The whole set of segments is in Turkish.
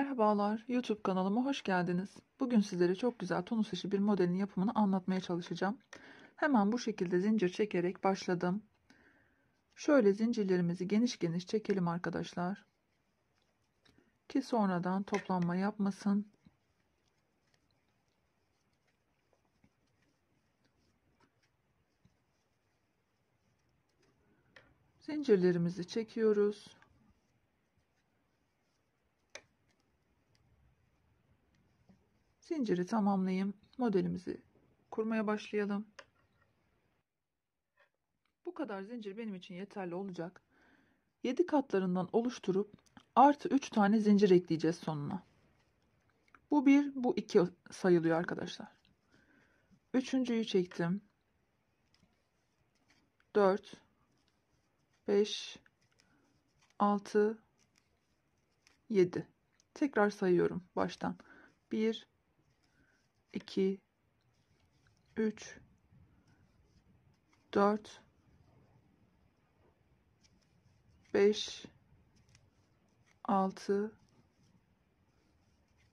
Merhabalar, YouTube kanalıma hoş geldiniz. Bugün sizlere çok güzel tonus işi bir modelin yapımını anlatmaya çalışacağım. Hemen bu şekilde zincir çekerek başladım. Şöyle zincirlerimizi geniş geniş çekelim arkadaşlar. Ki sonradan toplanma yapmasın. Zincirlerimizi çekiyoruz. Zinciri tamamlayayım. Modelimizi kurmaya başlayalım. Bu kadar zincir benim için yeterli olacak. 7 katlarından oluşturup artı 3 tane zincir ekleyeceğiz sonuna. Bu 1, bu 2 sayılıyor arkadaşlar. Üçüncüyü çektim. 4 5 6 7 Tekrar sayıyorum baştan. 1 2 3 4 5 6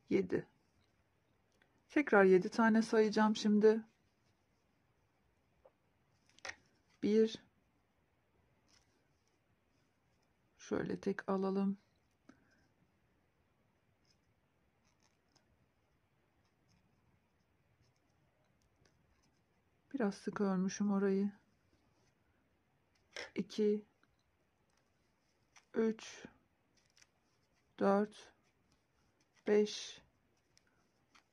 7 Tekrar 7 tane sayacağım şimdi. 1 Şöyle tek alalım. Biraz sık örmüşüm orayı. 2 3 4 5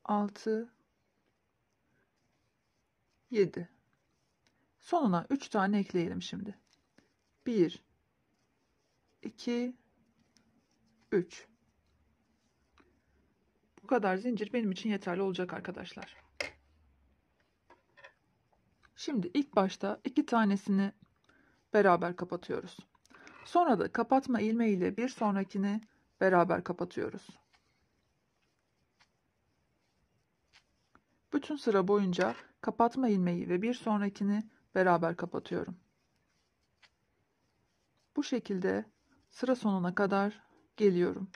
6 7 Sonuna 3 tane ekleyelim şimdi. 1 2 3 Bu kadar zincir benim için yeterli olacak arkadaşlar. Şimdi ilk başta iki tanesini beraber kapatıyoruz. Sonra da kapatma ilme ile bir sonrakini beraber kapatıyoruz. Bütün sıra boyunca kapatma ilmeği ve bir sonrakini beraber kapatıyorum. Bu şekilde sıra sonuna kadar geliyorum.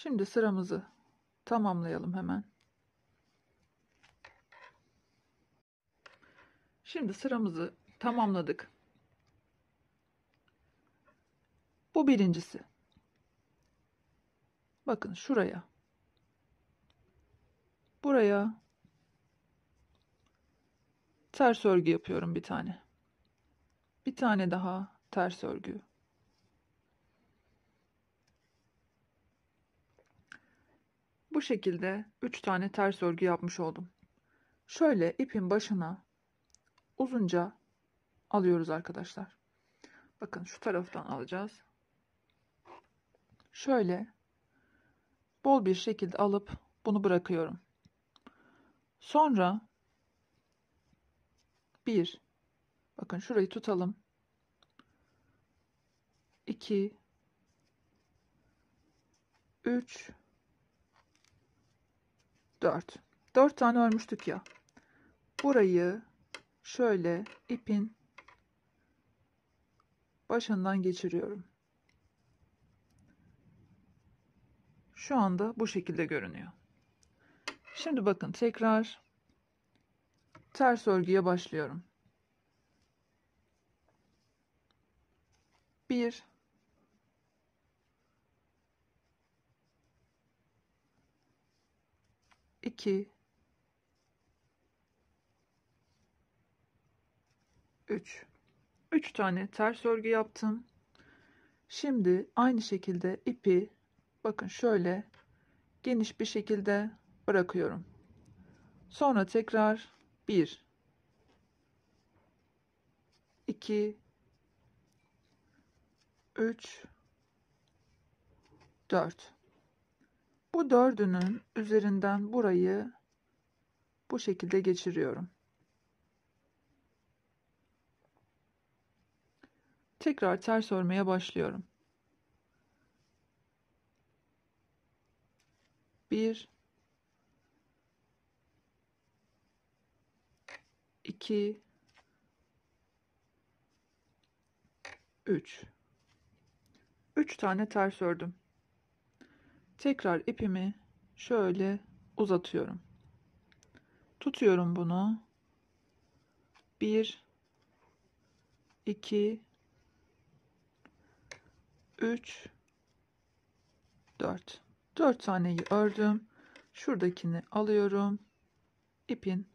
Şimdi sıramızı tamamlayalım hemen. Şimdi sıramızı tamamladık. Bu birincisi. Bakın şuraya. Buraya ters örgü yapıyorum bir tane. Bir tane daha ters örgü. Bu şekilde 3 tane ters örgü yapmış oldum. Şöyle ipin başına uzunca alıyoruz arkadaşlar. Bakın şu taraftan alacağız. Şöyle bol bir şekilde alıp bunu bırakıyorum. Sonra bir, bakın şurayı tutalım. 2 3 4. 4 tane örmüştük ya. Burayı şöyle ipin başından geçiriyorum. Şu anda bu şekilde görünüyor. Şimdi bakın tekrar ters örgüye başlıyorum. 1 2 3 3 tane ters örgü yaptım. Şimdi aynı şekilde ipi bakın şöyle geniş bir şekilde bırakıyorum. Sonra tekrar 1 2 3 4 bu dördünün üzerinden burayı bu şekilde geçiriyorum. Tekrar ters örmeye başlıyorum. 1 2 3 3 tane ters ördüm. Tekrar ipimi şöyle uzatıyorum. Tutuyorum bunu. 1 2 3 4 4 taneyi ördüm. Şuradakini alıyorum. İpin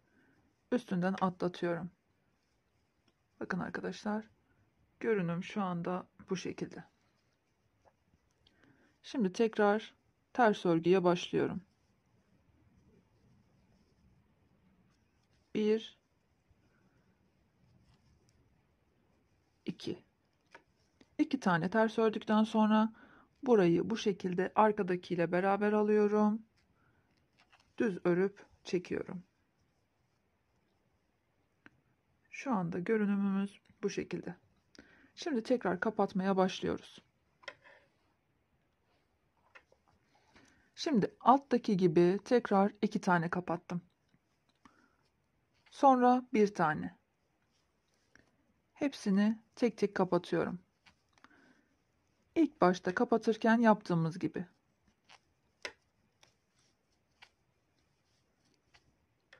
üstünden atlatıyorum. Bakın arkadaşlar. Görünüm şu anda bu şekilde. Şimdi tekrar ters örgüye başlıyorum. 1 2 2 tane ters ördükten sonra burayı bu şekilde arkadakiyle beraber alıyorum. Düz örüp çekiyorum. Şu anda görünümümüz bu şekilde. Şimdi tekrar kapatmaya başlıyoruz. Şimdi alttaki gibi tekrar iki tane kapattım. Sonra bir tane. Hepsini tek tek kapatıyorum. İlk başta kapatırken yaptığımız gibi.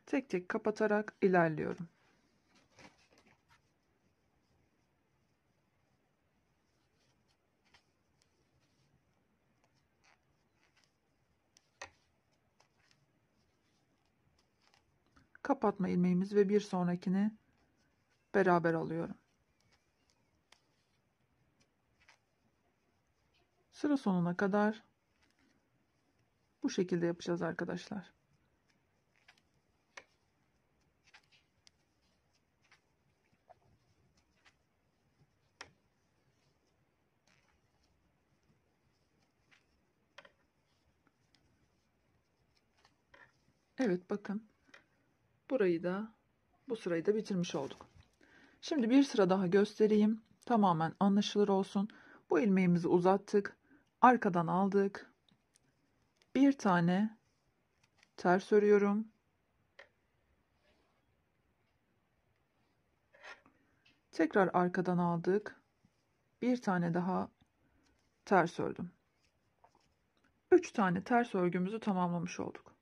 Tek tek kapatarak ilerliyorum. kapatma ilmeğimiz ve bir sonrakini beraber alıyorum. Sıra sonuna kadar bu şekilde yapacağız arkadaşlar. Evet bakın Burayı da bu sırayı da bitirmiş olduk. Şimdi bir sıra daha göstereyim. Tamamen anlaşılır olsun. Bu ilmeğimizi uzattık. Arkadan aldık. Bir tane ters örüyorum. Tekrar arkadan aldık. Bir tane daha ters ördüm. 3 tane ters örgümüzü tamamlamış olduk.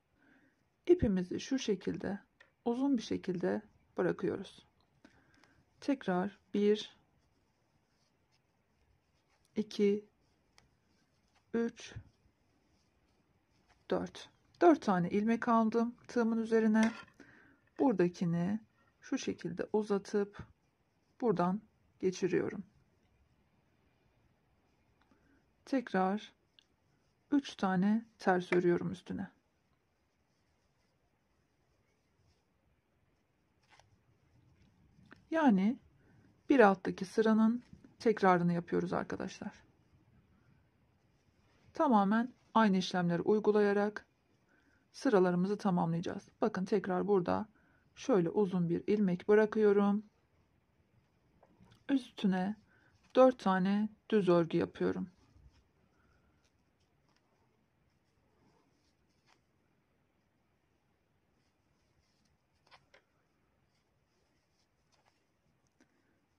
İpimizi şu şekilde uzun bir şekilde bırakıyoruz. Tekrar 1 2 3 4 4 tane ilmek aldım tığımın üzerine buradakini şu şekilde uzatıp buradan geçiriyorum tekrar 3 tane ters örüyorum üstüne Yani bir alttaki sıranın tekrarını yapıyoruz arkadaşlar. Tamamen aynı işlemleri uygulayarak sıralarımızı tamamlayacağız. Bakın tekrar burada şöyle uzun bir ilmek bırakıyorum. Üstüne 4 tane düz örgü yapıyorum.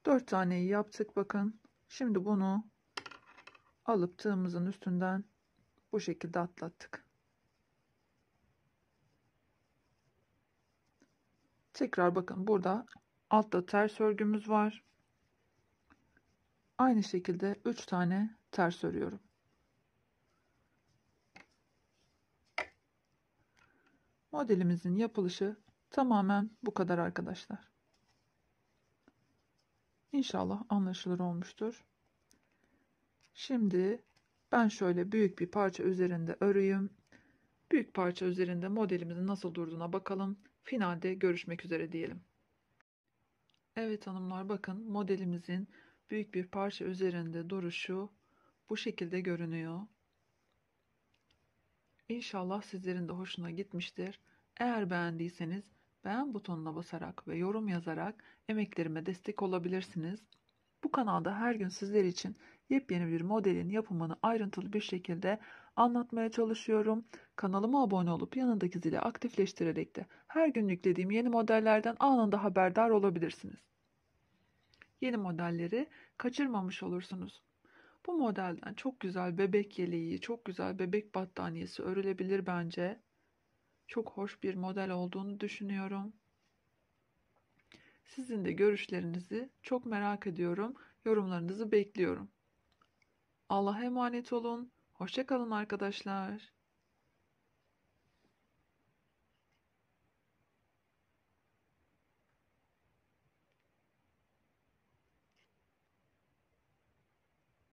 4 taneyi yaptık bakın. Şimdi bunu alıp tığımızın üstünden bu şekilde atlattık. Tekrar bakın burada altta ters örgümüz var. Aynı şekilde 3 tane ters örüyorum. Modelimizin yapılışı tamamen bu kadar arkadaşlar. İnşallah anlaşılır olmuştur. Şimdi ben şöyle büyük bir parça üzerinde örüyüm. Büyük parça üzerinde modelimizin nasıl durduğuna bakalım. Finalde görüşmek üzere diyelim. Evet hanımlar bakın modelimizin büyük bir parça üzerinde duruşu bu şekilde görünüyor. İnşallah sizlerin de hoşuna gitmiştir. Eğer beğendiyseniz beğen butonuna basarak ve yorum yazarak emeklerime destek olabilirsiniz. Bu kanalda her gün sizler için yepyeni bir modelin yapımını ayrıntılı bir şekilde anlatmaya çalışıyorum. Kanalıma abone olup yanındaki zili aktifleştirerek de her gün yüklediğim yeni modellerden anında haberdar olabilirsiniz. Yeni modelleri kaçırmamış olursunuz. Bu modelden çok güzel bebek yeleği, çok güzel bebek battaniyesi örülebilir bence çok hoş bir model olduğunu düşünüyorum. Sizin de görüşlerinizi çok merak ediyorum. Yorumlarınızı bekliyorum. Allah'a emanet olun. Hoşçakalın arkadaşlar.